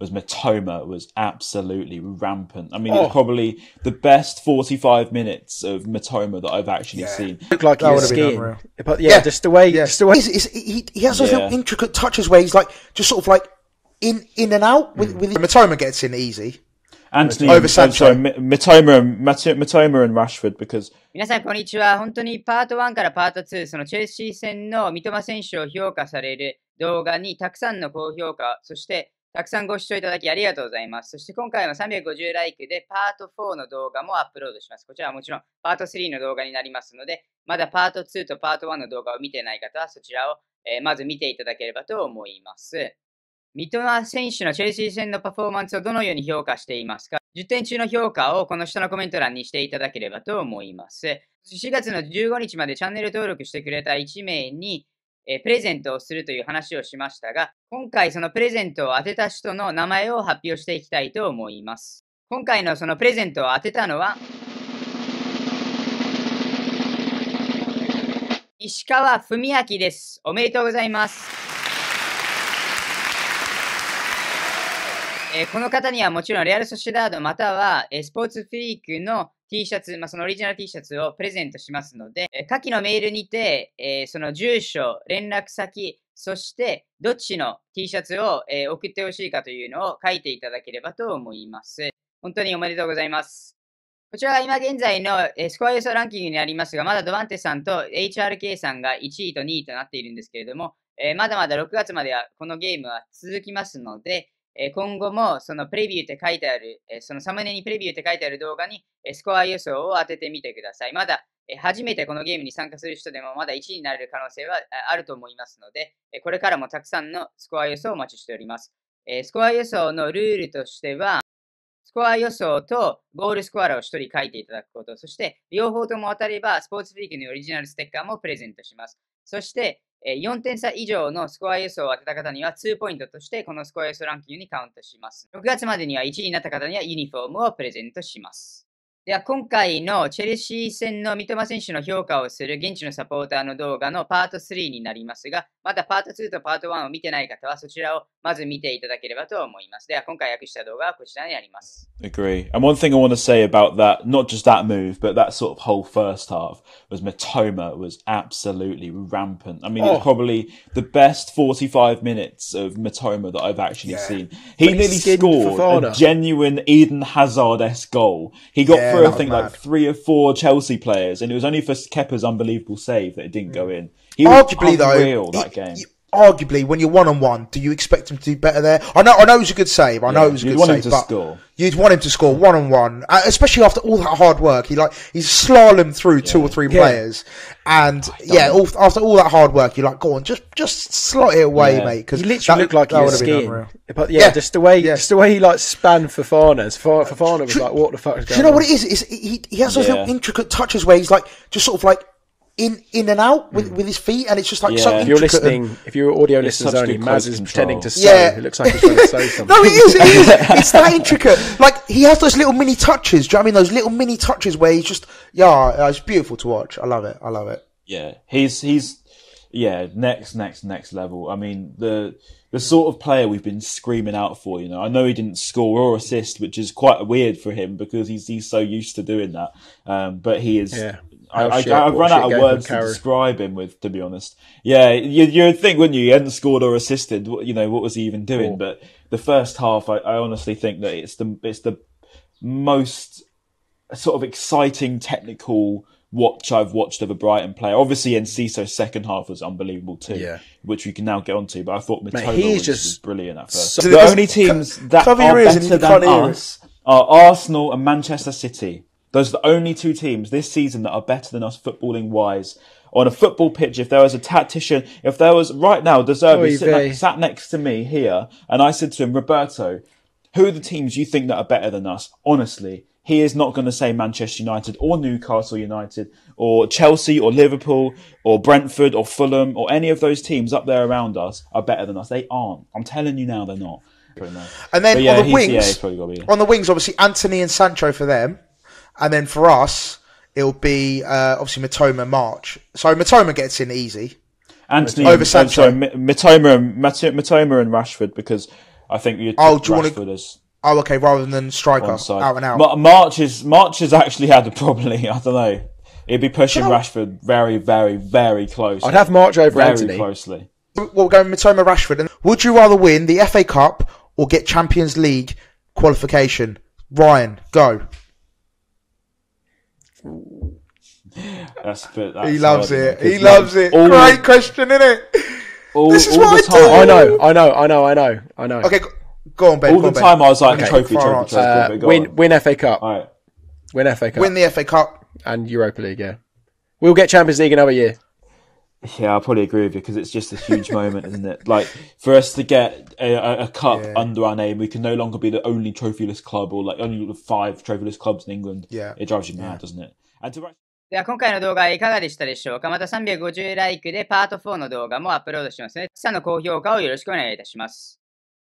was Matoma was absolutely rampant. I mean, oh. it's probably the best 45 minutes of Matoma that I've actually yeah. seen. Looked like that he was skiing. But yeah, yeah, just the way, yeah. just the way he's, he's, he, he has those yeah. intricate touches where he's like just sort of like in in and out. With, mm. with Matoma gets in easy. Anthony, over Sancho. I'm sorry, Matoma and, Matoma and Rashford because 皆さん、こんにちは。本当にパート1からパート2、そのチェルシー戦の三笘選手を評価される動画にたくさんの高評価、そしてたくさんご視聴いただきありがとうございます。そして今回は350ライクでパート4の動画もアップロードします。こちらはもちろんパート3の動画になりますので、まだパート2とパート1の動画を見てない方はそちらを、えまず見ていただければと思います。三笘選手のチェルシー戦のパフォーマンスをどのように評価していますか ?10 点中の評価をこの下のコメント欄にしていただければと思います。4月の15日までチャンネル登録してくれた1名にえー、プレゼントをするという話をしましたが、今回そのプレゼントを当てた人の名前を発表していきたいと思います。今回のそのプレゼントを当てたのは、石川文明です。おめでとうございます。えー、この方にはもちろんレアル・ソシダードまたは、えー、スポーツフリークの T シャツ、まあ、そのオリジナル T シャツをプレゼントしますので、下記のメールにて、えー、その住所、連絡先、そしてどっちの T シャツを、えー、送ってほしいかというのを書いていただければと思います。本当におめでとうございます。こちらが今現在の、えスコア予想ランキングになりますが、まだドバンテさんと HRK さんが1位と2位となっているんですけれども、えまだまだ6月まではこのゲームは続きますので、今後もそのプレビューって書いてある、そのサムネにプレビューって書いてある動画に、スコア予想を当ててみてください。まだ、初めてこのゲームに参加する人でもまだ1位になれる可能性はあると思いますので、これからもたくさんのスコア予想をお待ちしております。スコア予想のルールとしては、スコア予想とゴールスコアラを1人書いていただくこと、そして両方とも当たればスポーツフィークのオリジナルステッカーもプレゼントします。そして、4点差以上のスコア予想を当てた方には2ポイントとしてこのスコア予想ランキングにカウントします。6月までには1位になった方にはユニフォームをプレゼントします。では今回のチェルシー戦の三笘選手の評価をする現地のサポーターの動画のパート3になりますが、またパート2とパート1を見てない方はそちらをまず見ていただければと思います。では今回訳した動画はこちらにあります。Agree. And one thing I want to say about that, not just that move, but that sort of whole first half was Matoma was absolutely rampant. I mean, oh. it's probably the best 45 minutes of Matoma that I've actually yeah. seen. He but nearly scored a genuine Eden Hazard-esque goal. He got yeah. through, I think, mad. like three or four Chelsea players, and it was only for Kepa's unbelievable save that it didn't go in. He Arguably, was unreal, though, that he, game arguably, when you're one on one, do you expect him to do better there? I know, I know it was a good save. I know yeah, it was a good save, to score. you'd want him to score one on one, especially after all that hard work. He like he's slalom through yeah. two or three players, and ah, yeah, all, after all that hard work, you're like, go on, just just slot it away, mate. Because he literally that, looked like he was skiing. But yeah, just the way, just the way he like span for Farner's. For was like, what the fuck? Is going do you know on? what it is? Is he, he has those little intricate touches where he's like, just sort of like in in and out with, mm. with his feet, and it's just like yeah. so. If you're listening, if you're audio listeners only, Maz is pretending to sew. Yeah. It looks like he's trying to sew something. no, it is. It is. It's that intricate. Like he has those little mini touches. Do you know I mean those little mini touches where he's just yeah, it's beautiful to watch. I love it. I love it. Yeah, he's he's yeah next next next level. I mean the the sort of player we've been screaming out for. You know, I know he didn't score or assist, which is quite weird for him because he's he's so used to doing that. Um, but he is yeah. I, I, shit, I, have run out of words to describe him with, to be honest. Yeah, you, you'd think, wouldn't you? He hadn't scored or assisted. You know, what was he even doing? But the first half, I, I honestly think that it's the it's the most sort of exciting technical watch I've watched of a Brighton player. Obviously, Enciso's second half was unbelievable too, yeah. which we can now get onto. But I thought Matola was just brilliant at first. So the only teams that are better than us are Arsenal and Manchester City. Those are the only two teams this season that are better than us footballing wise. On a football pitch, if there was a tactician, if there was right now, Deserve sat, sat next to me here, and I said to him, Roberto, who are the teams you think that are better than us? Honestly, he is not going to say Manchester United or Newcastle United or Chelsea or Liverpool or Brentford or Fulham or any of those teams up there around us are better than us. They aren't. I'm telling you now, they're not. And then yeah, on the wings, yeah, on the wings, obviously Anthony and Sancho for them. And then for us, it'll be uh, obviously Matoma March. So Matoma gets in easy. Anthony over and, Sancho. sorry, Matoma and Matoma and Rashford because I think you oh, do Rashford you wanna... as oh okay rather than striker out and out. March is March is actually had a probably I don't know. He'd be pushing Rashford very very very close. I'd have March over very Anthony. closely. we Matoma Rashford. And would you rather win the FA Cup or get Champions League qualification? Ryan, go. That's that's he loves it. He loves it. All, Great question, isn't it? All, this is all what the I time. I know. I know. I know. I know. I know. Okay, go, on, Ben. All the on, time ben. I was like okay, trophy, trophy, trophy. Uh, win, on. win FA Cup. All right. Win FA Cup. Win the FA Cup and Europa League. Yeah, we'll get Champions League another year. Yeah, I probably agree with you because it's just a huge moment, isn't it? Like for us to get a, a cup yeah. under our name, we can no longer be the only trophyless club or like only the five trophyless clubs in England. Yeah, it drives you mad, yeah. doesn't it? And to write. では今回の動画いかがでしたでしょうかまた350ライクでパート4の動画もアップロードしますね。で、たくさんの高評価をよろしくお願いいたします。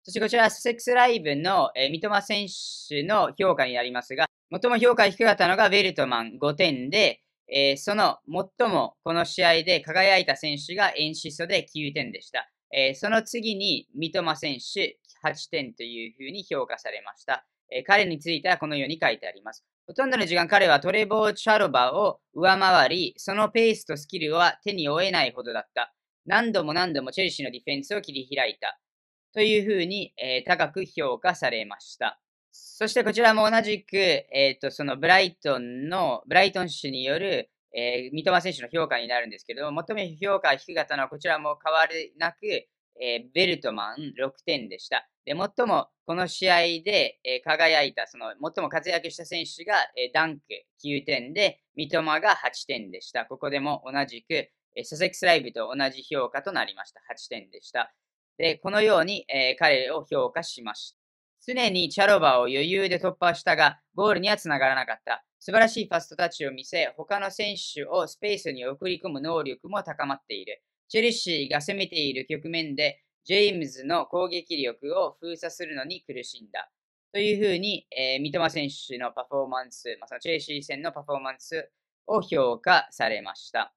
そしてこちら、セックスライブの、えー、三笘選手の評価になりますが、最も評価低かったのがウェルトマン5点で、えー、その最もこの試合で輝いた選手がエンシソで9点でした。えー、その次に三笘選手8点というふうに評価されました。えー、彼についてはこのように書いてあります。ほとんどの時間彼はトレボー・チャロバを上回り、そのペースとスキルは手に負えないほどだった。何度も何度もチェルシーのディフェンスを切り開いた。というふうに、えー、高く評価されました。そしてこちらも同じく、えっ、ー、と、そのブライトンの、ブライトン氏による、えー、三笘選手の評価になるんですけれども、最も評価が低かったのはこちらも変わりなく、えー、ベルトマン6点でした。で、最もこの試合で、えー、輝いた、その最も活躍した選手が、えー、ダンク9点で、三笘が8点でした。ここでも同じく、えー、サセックスライブと同じ評価となりました。8点でした。で、このように、えー、彼を評価しまし常にチャロバを余裕で突破したが、ゴールにはつながらなかった。素晴らしいファストタッチを見せ、他の選手をスペースに送り込む能力も高まっている。チェルシーが攻めている局面で、ジェイムズの攻撃力を封鎖するのに苦しんだ。というふうに、えー、三笘選手のパフォーマンス、まあ、そのチェルシー戦のパフォーマンスを評価されました。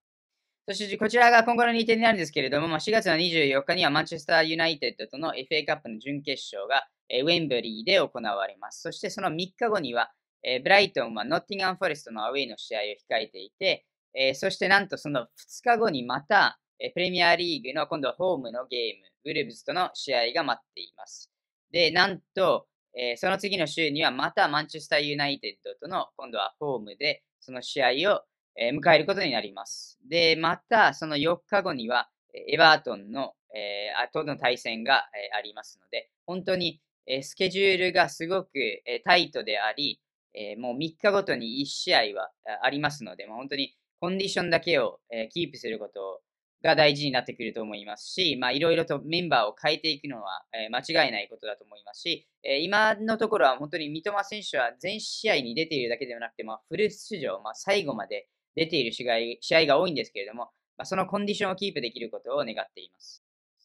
そしてこちらが今後の日程になるんですけれども、まあ、4月の24日にはマンチェスターユナイテッドとの FA カップの準決勝がえウェンブリーで行われます。そしてその3日後には、えブライトンはノッティンガン・フォレストのアウェイの試合を控えていて、えそしてなんとその2日後にまた、えプレミアリーグの今度はホームのゲーム、ウルブズとの試合が待っています。で、なんと、えその次の週にはまたマンチェスター・ユナイテッドとの今度はホームでその試合を、え迎えることになります。で、またその4日後にはエバートンの、えー、との対戦が、えありますので、本当にえスケジュールがすごく、えタイトであり、えもう3日ごとに1試合はありますので、ま本当にコンディションだけを、えキープすることが大事になってくると思いますし、まいろいろとメンバーを変えていくのは、え間違いないことだと思いますし、え今のところは本当に三笘選手は全試合に出ているだけではなくて、まあ、フル出場、まあ、最後まで出ている試合試合が多いんですけれども、まあ、そのコンディションをキープできることを願っています。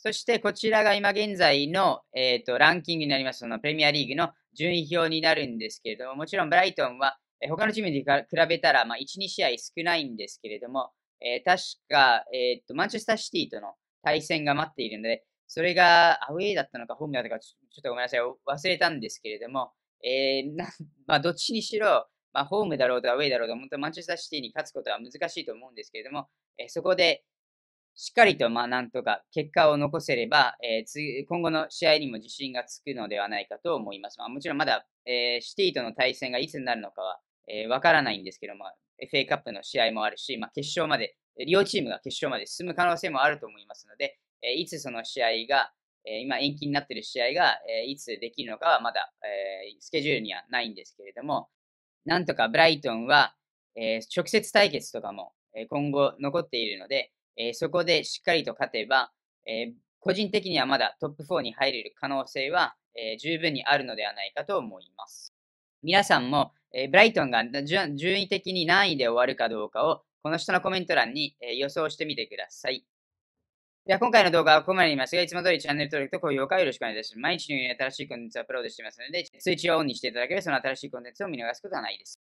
そしてこちらが今現在の、えーと、ランキングになります、そのプレミアリーグの順位表になるんですけれども、もちろんブライトンは、えー、他のチームに比べたら、まあ、1、2試合少ないんですけれども、えー、確か、えーと、マンチェスターシティとの対戦が待っているので、それがアウェイだったのかホームだったのかちょっとごめんなさい、忘れたんですけれども、えー、な まあ、どっちにしろ、まあ、ホームだろうとアウェイだろうと、本当マンチェスターシティに勝つことは難しいと思うんですけれども、えー、そこで、しっかりと、まあ、なんとか結果を残せれば、えー、今後の試合にも自信がつくのではないかと思います。まあ、もちろんまだ、えー、シティとの対戦がいつになるのかは、えー、わからないんですけども、FA カップの試合もあるし、まあ、決勝まで、両チームが決勝まで進む可能性もあると思いますので、えいつその試合が、え今延期になっている試合が、えいつできるのかはまだ、えスケジュールにはないんですけれども、なんとかブライトンは、え直接対決とかも、え今後残っているので、えー、そこでしっかりと勝てば、えー、個人的にはまだトップ4に入れる可能性は、えー、十分にあるのではないかと思います。皆さんも、えブライトンが順位的に何位で終わるかどうかを、この下のコメント欄に、え予想してみてください。では、今回の動画はここまでになりますが、いつも通りチャンネル登録と高評価をよろしくお願いいたします。毎日のように新しいコンテンツをアップロードしていますので、通知をオンにしていただければ、その新しいコンテンツを見逃すことはないです。